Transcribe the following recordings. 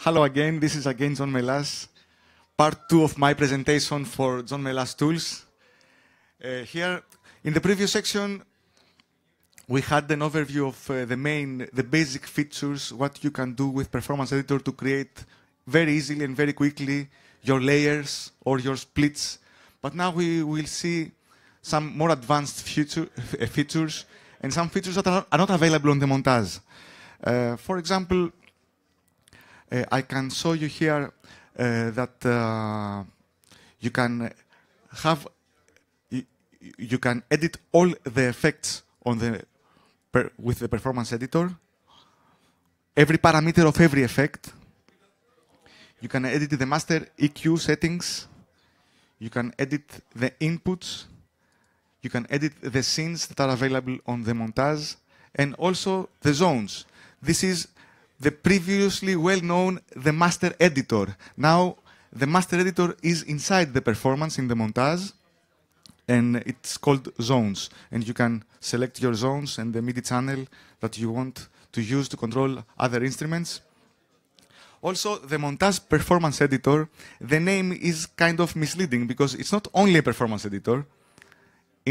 Hello again, this is again John Melas, part two of my presentation for John Melas tools. Uh, here, in the previous section, we had an overview of uh, the main, the basic features, what you can do with Performance Editor to create very easily and very quickly your layers or your splits. But now we will see some more advanced future, features and some features that are, are not available on the montage. Uh, for example, Eh, I can show you here eh, that uh, you can have you, you can edit all the effects on the per, with the performance editor. Every parameter of every effect. You can edit the master EQ settings. You can edit the inputs. You can edit the scenes that are available on the montage and also the zones. This is the previously well-known the master editor. Now the master editor is inside the performance in the montage and it's called zones and you can select your zones and the MIDI channel that you want to use to control other instruments. Also, the montage performance editor, the name is kind of misleading because it's not only a performance editor.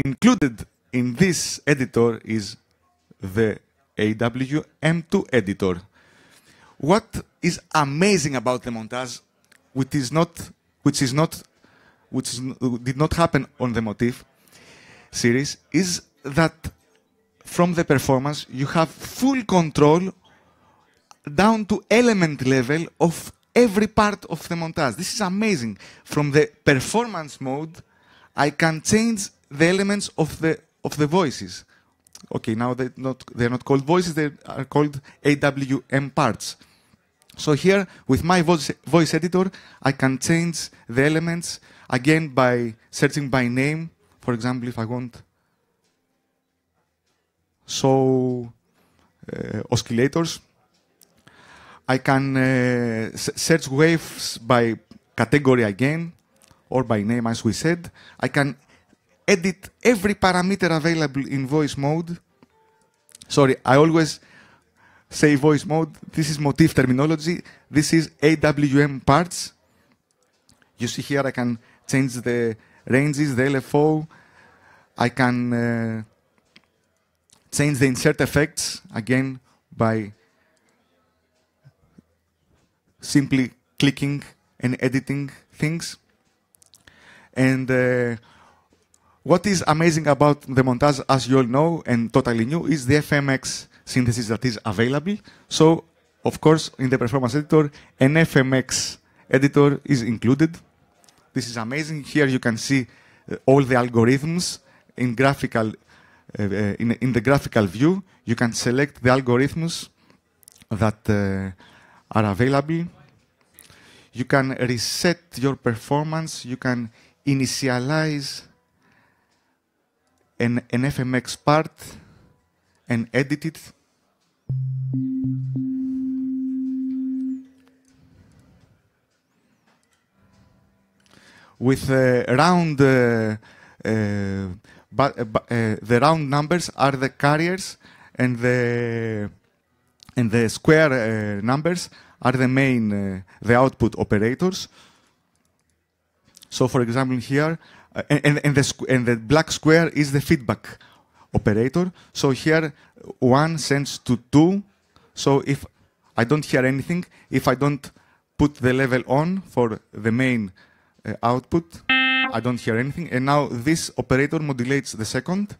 Included in this editor is the AWM2 editor. What is amazing about the montage, which is not, which is not, which is, did not happen on the motif series, is that from the performance you have full control down to element level of every part of the montage. This is amazing. From the performance mode, I can change the elements of the of the voices okay, now they're not, they're not called voices, they are called AWM parts. So here, with my voice, voice editor, I can change the elements again by searching by name. For example, if I want so uh, oscillators, I can uh, search waves by category again or by name, as we said. I can edit every parameter available in voice mode. Sorry, I always say voice mode. This is motif terminology. This is AWM parts. You see here I can change the ranges, the LFO. I can uh, change the insert effects again by simply clicking and editing things. And uh, what is amazing about the Montage, as you all know, and totally new, is the FMX synthesis that is available. So, of course, in the performance editor, an FMX editor is included. This is amazing. Here you can see uh, all the algorithms in graphical, uh, uh, in, in, the graphical view. You can select the algorithms that uh, are available. You can reset your performance. You can initialize an, an FMX part and edit it. With uh, round, uh, uh, but, the round numbers are the carriers and the and the square uh, numbers are the main uh, the output operators so for example here, uh, and, and, the and the black square is the feedback operator. So here one sends to two. So if I don't hear anything, if I don't put the level on for the main uh, output, I don't hear anything. And now this operator modulates the second.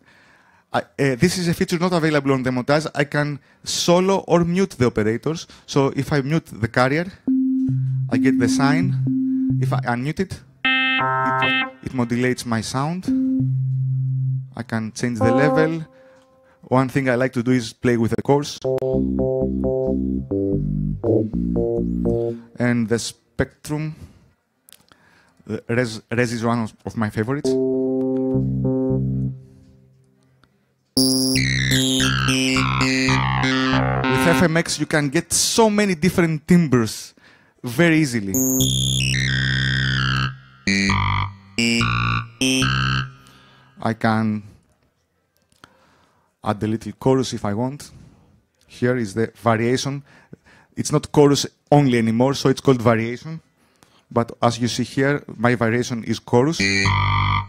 I, uh, this is a feature not available on the montage. I can solo or mute the operators. So if I mute the carrier, I get the sign. If I unmute it, it modulates my sound. I can change the level. One thing I like to do is play with the chords. And the spectrum, res, res is one of my favorites. With FMX you can get so many different timbres very easily. I can add a little chorus if I want. Here is the variation. It's not chorus only anymore, so it's called variation. But as you see here, my variation is chorus. I'm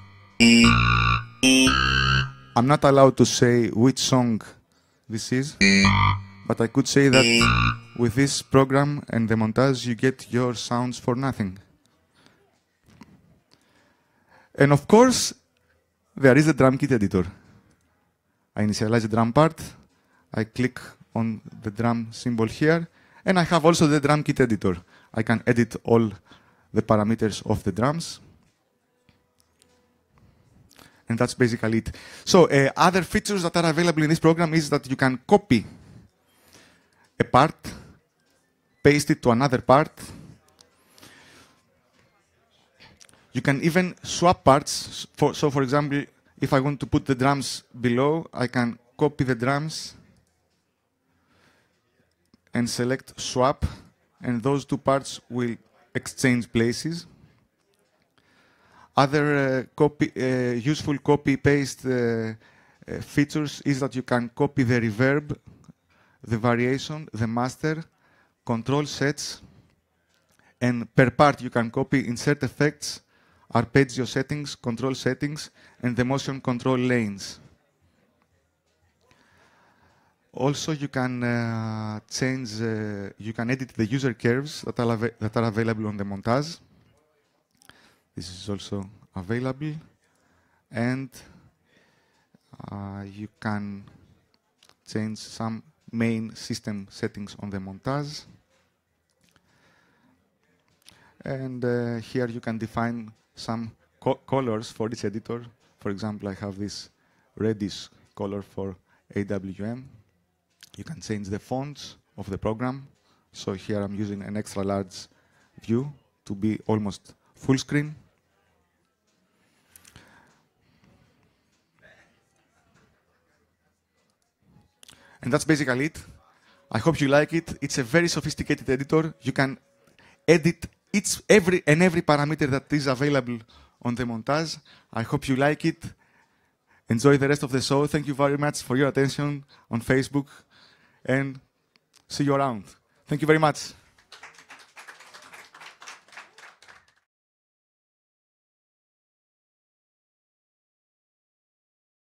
not allowed to say which song this is, but I could say that with this program and the montage, you get your sounds for nothing. And of course, there is a drum kit editor. I initialize the drum part, I click on the drum symbol here, and I have also the drum kit editor. I can edit all the parameters of the drums. And that's basically it. So uh, other features that are available in this program is that you can copy a part, paste it to another part, You can even swap parts. For, so for example, if I want to put the drums below, I can copy the drums and select swap and those two parts will exchange places. Other uh, copy, uh, useful copy-paste uh, uh features is that you can copy the reverb, the variation, the master, control sets, and per part you can copy insert effects, arpeggio settings, control settings, and the motion control lanes. Also, you can uh, change, uh, you can edit the user curves that are, that are available on the montage. This is also available. And uh, you can change some main system settings on the montage. And uh, here you can define some co colors for this editor. For example, I have this reddish color for AWM. You can change the fonts of the program. So here I'm using an extra large view to be almost full screen. And that's basically it. I hope you like it. It's a very sophisticated editor. You can edit each every and every parameter that is available on the montage. I hope you like it. Enjoy the rest of the show. Thank you very much for your attention on Facebook and see you around. Thank you very much.